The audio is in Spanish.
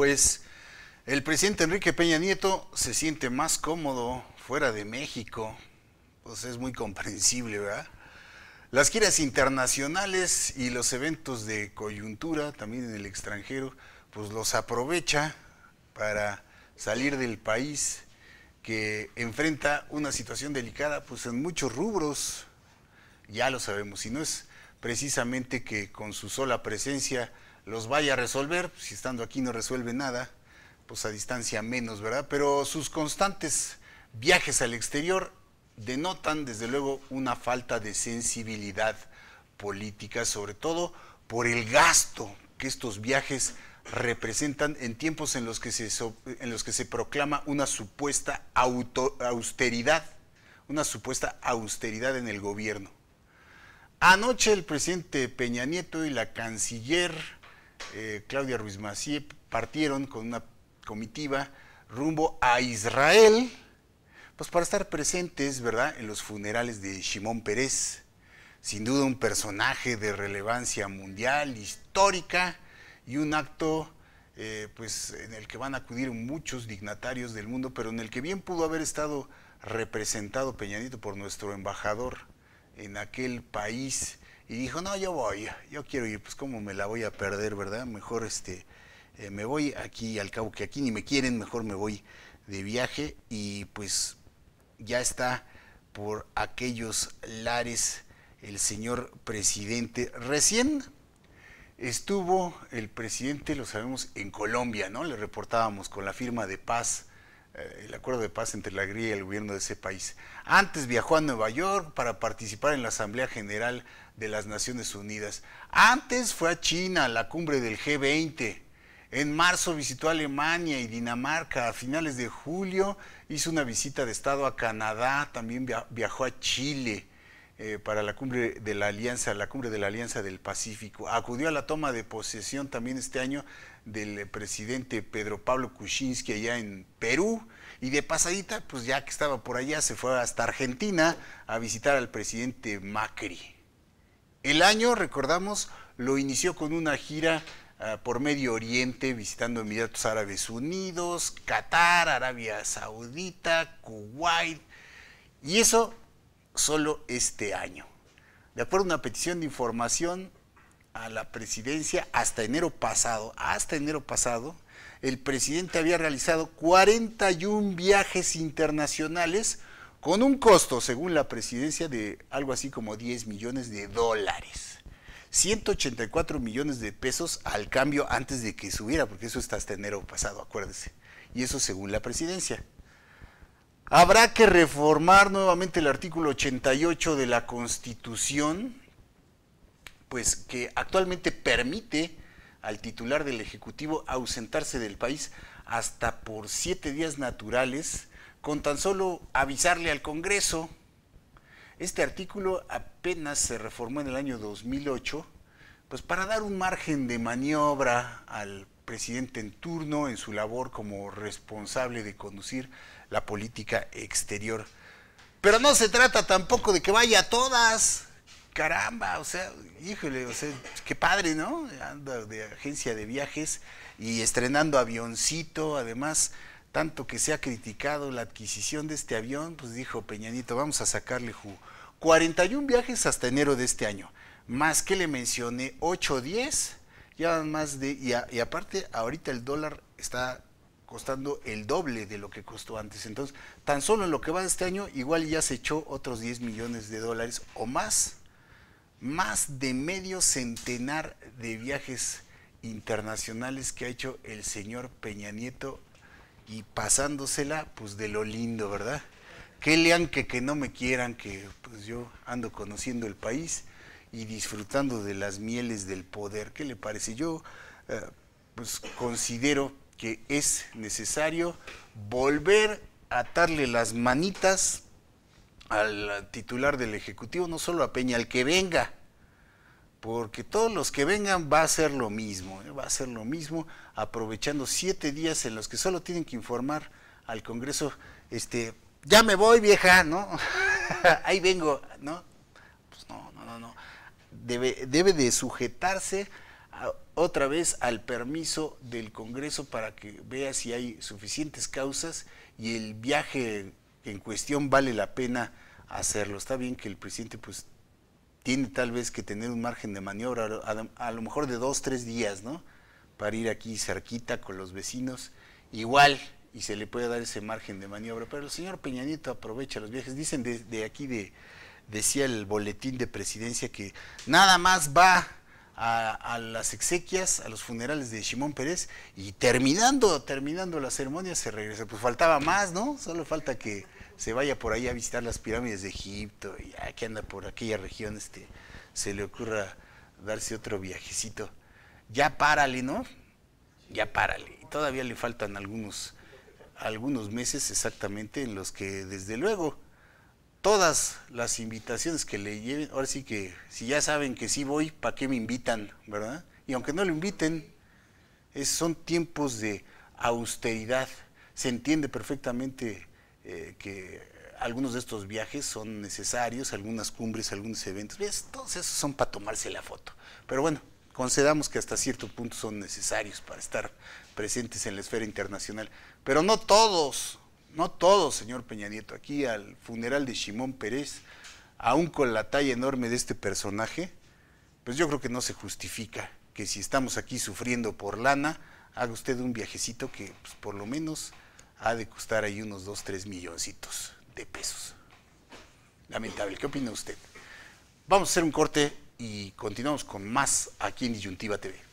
pues el presidente Enrique Peña Nieto se siente más cómodo fuera de México. Pues es muy comprensible, ¿verdad? Las giras internacionales y los eventos de coyuntura, también en el extranjero, pues los aprovecha para salir del país que enfrenta una situación delicada pues en muchos rubros, ya lo sabemos, y no es precisamente que con su sola presencia los vaya a resolver. Pues, si estando aquí no resuelve nada, pues a distancia menos, ¿verdad? Pero sus constantes viajes al exterior denotan, desde luego, una falta de sensibilidad política, sobre todo por el gasto que estos viajes representan en tiempos en los que se, en los que se proclama una supuesta austeridad, una supuesta austeridad en el gobierno. Anoche el presidente Peña Nieto y la canciller eh, Claudia Ruiz Massieu partieron con una comitiva rumbo a Israel, pues para estar presentes, ¿verdad?, en los funerales de Shimón Pérez, sin duda un personaje de relevancia mundial, histórica, y un acto eh, pues, en el que van a acudir muchos dignatarios del mundo, pero en el que bien pudo haber estado representado Peñadito por nuestro embajador en aquel país y dijo, no, yo voy, yo quiero ir, pues cómo me la voy a perder, ¿verdad? Mejor este, eh, me voy aquí, al cabo que aquí ni me quieren, mejor me voy de viaje y pues ya está por aquellos lares el señor presidente. Recién estuvo el presidente, lo sabemos, en Colombia, ¿no? Le reportábamos con la firma de paz eh, el acuerdo de paz entre la GRI y el gobierno de ese país. Antes viajó a Nueva York para participar en la Asamblea General de las Naciones Unidas. Antes fue a China, a la cumbre del G20. En marzo visitó Alemania y Dinamarca. A finales de julio hizo una visita de Estado a Canadá. También viajó a Chile. Eh, para la cumbre de la alianza, la cumbre de la alianza del Pacífico. Acudió a la toma de posesión también este año del presidente Pedro Pablo Kuczynski allá en Perú y de pasadita, pues ya que estaba por allá, se fue hasta Argentina a visitar al presidente Macri. El año, recordamos, lo inició con una gira ah, por Medio Oriente, visitando Emiratos Árabes Unidos, Qatar, Arabia Saudita, Kuwait, y eso solo este año. De acuerdo a una petición de información a la presidencia hasta enero pasado, hasta enero pasado, el presidente había realizado 41 viajes internacionales con un costo, según la presidencia, de algo así como 10 millones de dólares. 184 millones de pesos al cambio antes de que subiera, porque eso está hasta enero pasado, acuérdese. Y eso según la presidencia. Habrá que reformar nuevamente el artículo 88 de la Constitución, pues que actualmente permite al titular del Ejecutivo ausentarse del país hasta por siete días naturales, con tan solo avisarle al Congreso. Este artículo apenas se reformó en el año 2008, pues para dar un margen de maniobra al presidente en turno en su labor como responsable de conducir la política exterior. Pero no se trata tampoco de que vaya a todas. Caramba, o sea, híjole, o sea, qué padre, ¿no? Anda de agencia de viajes y estrenando avioncito, además, tanto que se ha criticado la adquisición de este avión, pues dijo Peñanito, vamos a sacarle jugo. 41 viajes hasta enero de este año, más que le mencioné 8 o 10 van más de... Y, aparte, ahorita el dólar está costando el doble de lo que costó antes. Entonces, tan solo en lo que va de este año, igual ya se echó otros 10 millones de dólares o más, más de medio centenar de viajes internacionales que ha hecho el señor Peña Nieto y pasándosela pues de lo lindo, ¿verdad? Que lean que, que no me quieran, que pues yo ando conociendo el país y disfrutando de las mieles del poder. ¿Qué le parece? Yo eh, pues considero que es necesario volver a atarle las manitas al titular del Ejecutivo, no solo a Peña, al que venga, porque todos los que vengan va a ser lo mismo, ¿eh? va a ser lo mismo, aprovechando siete días en los que solo tienen que informar al Congreso, este, ya me voy vieja, ¿no? Ahí vengo, ¿no? debe, de sujetarse otra vez al permiso del Congreso para que vea si hay suficientes causas y el viaje en cuestión vale la pena hacerlo. Está bien que el presidente pues tiene tal vez que tener un margen de maniobra, a, lo mejor de dos, tres días, ¿no? Para ir aquí cerquita con los vecinos. Igual, y se le puede dar ese margen de maniobra. Pero el señor Peña Nieto aprovecha los viajes. Dicen de aquí de, decía el boletín de presidencia que nada más va a, las exequias, a los funerales de Simón Pérez, y terminando, terminando la ceremonia se regresa. Pues faltaba más, ¿no? Solo falta que se vaya por ahí a visitar las pirámides de Egipto y que anda por aquella región, este, se le ocurra darse otro viajecito. Ya párale, ¿no? Ya párale. Y todavía le faltan algunos, algunos meses exactamente en los que desde luego todas las invitaciones que le lleven, ahora sí que si ya saben que sí voy, ¿para qué me invitan? ¿Verdad? Y aunque no lo inviten, son tiempos de austeridad. Se entiende perfectamente eh, que algunos de estos viajes son necesarios, algunas cumbres, algunos eventos. Todos esos son para tomarse la foto. Pero bueno, concedamos que hasta cierto punto son necesarios para estar presentes en la esfera internacional. Pero no todos, no todo, señor Peña Nieto, aquí al funeral de Simón Pérez, aún con la talla enorme de este personaje, pues yo creo que no se justifica que si estamos aquí sufriendo por lana, haga usted un viajecito que pues, por lo menos ha de costar ahí unos 2, 3 milloncitos de pesos. Lamentable. ¿Qué opina usted? Vamos a hacer un corte y continuamos con más aquí en Disyuntiva TV.